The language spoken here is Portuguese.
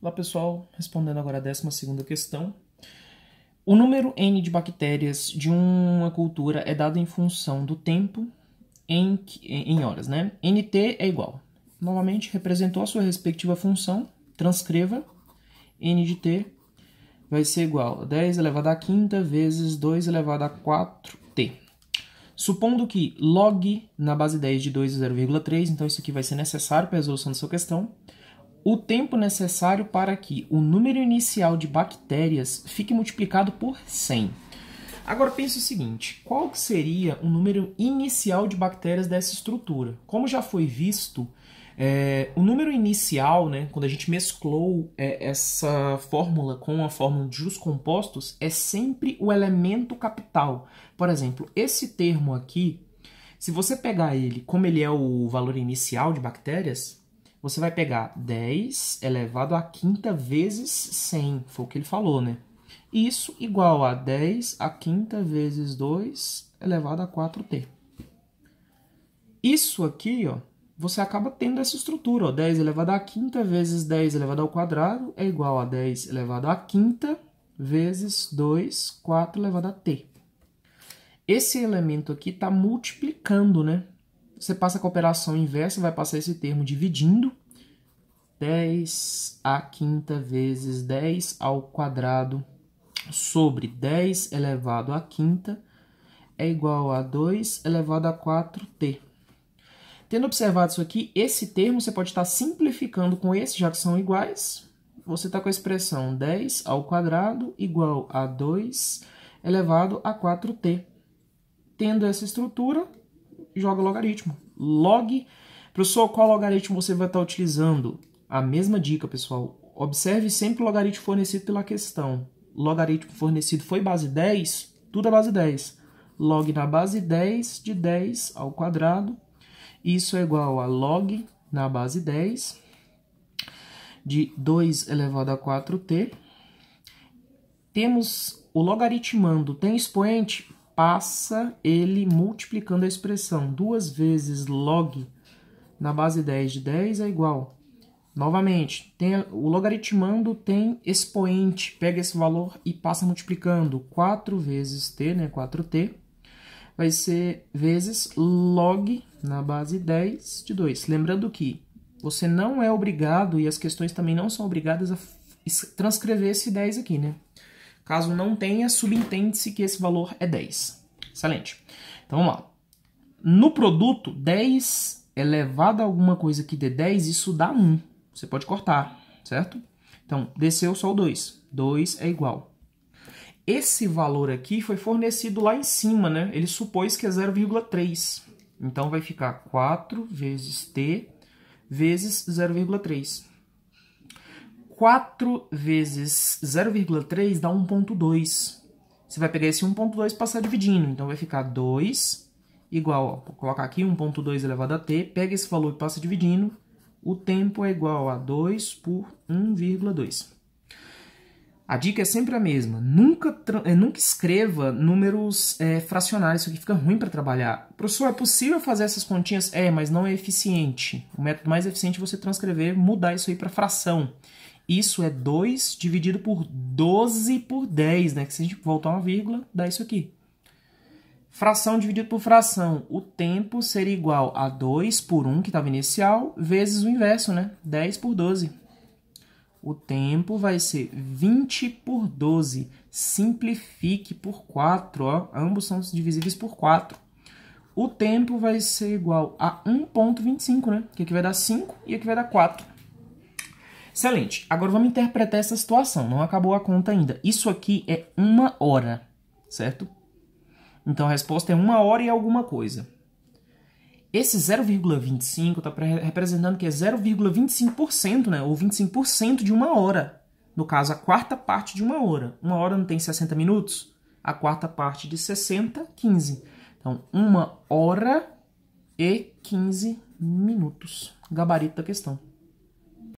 Olá pessoal, respondendo agora a 12 questão. O número N de bactérias de uma cultura é dado em função do tempo em, em horas, né? NT é igual. Novamente, representou a sua respectiva função, transcreva. N de T vai ser igual a 10 elevado a quinta vezes 2 elevado a 4T. Supondo que log na base 10 de 2 é 0,3, então isso aqui vai ser necessário para a resolução da sua questão o tempo necessário para que o número inicial de bactérias fique multiplicado por 100. Agora pense o seguinte, qual seria o número inicial de bactérias dessa estrutura? Como já foi visto, é, o número inicial, né, quando a gente mesclou é, essa fórmula com a fórmula de os compostos, é sempre o elemento capital. Por exemplo, esse termo aqui, se você pegar ele como ele é o valor inicial de bactérias, você vai pegar 10 elevado à quinta vezes 100, foi o que ele falou, né? Isso igual a 10 à quinta vezes 2 elevado a 4t. Isso aqui, ó, você acaba tendo essa estrutura, ó, 10 elevado à quinta vezes 10 elevado ao quadrado é igual a 10 elevado à quinta vezes 2, 4 elevado a t. Esse elemento aqui está multiplicando, né? você passa com a operação inversa, vai passar esse termo dividindo. 10 a quinta vezes 10 ao quadrado sobre 10 elevado à quinta é igual a 2 elevado a 4t. Tendo observado isso aqui, esse termo você pode estar simplificando com esse, já que são iguais. Você está com a expressão 10 ao quadrado igual a 2 elevado a 4t. Tendo essa estrutura, joga logaritmo. Log. Professor, qual logaritmo você vai estar utilizando? A mesma dica, pessoal. Observe sempre o logaritmo fornecido pela questão. Logaritmo fornecido foi base 10? Tudo é base 10. Log na base 10 de 10 ao quadrado. Isso é igual a log na base 10 de 2 elevado a 4t. Temos o logaritmando tem expoente? passa ele multiplicando a expressão. duas vezes log na base 10 de 10 é igual. Novamente, tem, o logaritmando tem expoente. Pega esse valor e passa multiplicando. 4 vezes t, né? 4t, vai ser vezes log na base 10 de 2. Lembrando que você não é obrigado, e as questões também não são obrigadas a transcrever esse 10 aqui, né? Caso não tenha, subentende-se que esse valor é 10. Excelente. Então vamos lá. No produto, 10 elevado a alguma coisa que dê 10, isso dá 1. Você pode cortar, certo? Então, desceu só o 2. 2 é igual. Esse valor aqui foi fornecido lá em cima, né? Ele supôs que é 0,3. Então, vai ficar 4 vezes t vezes 0,3. 4 vezes 0,3 dá 1,2. Você vai pegar esse 1,2 e passar dividindo. Então, vai ficar 2 igual, ó, vou colocar aqui 1,2 elevado a t, pega esse valor e passa dividindo. O tempo é igual a 2 por 1,2. A dica é sempre a mesma. Nunca, é, nunca escreva números é, fracionários, isso aqui fica ruim para trabalhar. Professor, é possível fazer essas continhas? É, mas não é eficiente. O método mais eficiente é você transcrever, mudar isso aí para fração. Isso é 2 dividido por 12 por 10, né? Que se a gente voltar uma vírgula, dá isso aqui. Fração dividido por fração. O tempo seria igual a 2 por 1, que estava inicial, vezes o inverso, né? 10 por 12. O tempo vai ser 20 por 12. Simplifique por 4, ó. Ambos são divisíveis por 4. O tempo vai ser igual a 1.25, né? Que aqui vai dar 5 e aqui vai dar 4. Excelente. Agora vamos interpretar essa situação. Não acabou a conta ainda. Isso aqui é uma hora, certo? Então a resposta é uma hora e alguma coisa. Esse 0,25 está representando que é 0,25%, né? Ou 25% de uma hora. No caso, a quarta parte de uma hora. Uma hora não tem 60 minutos? A quarta parte de 60, 15. Então, uma hora e 15 minutos. Gabarito da questão.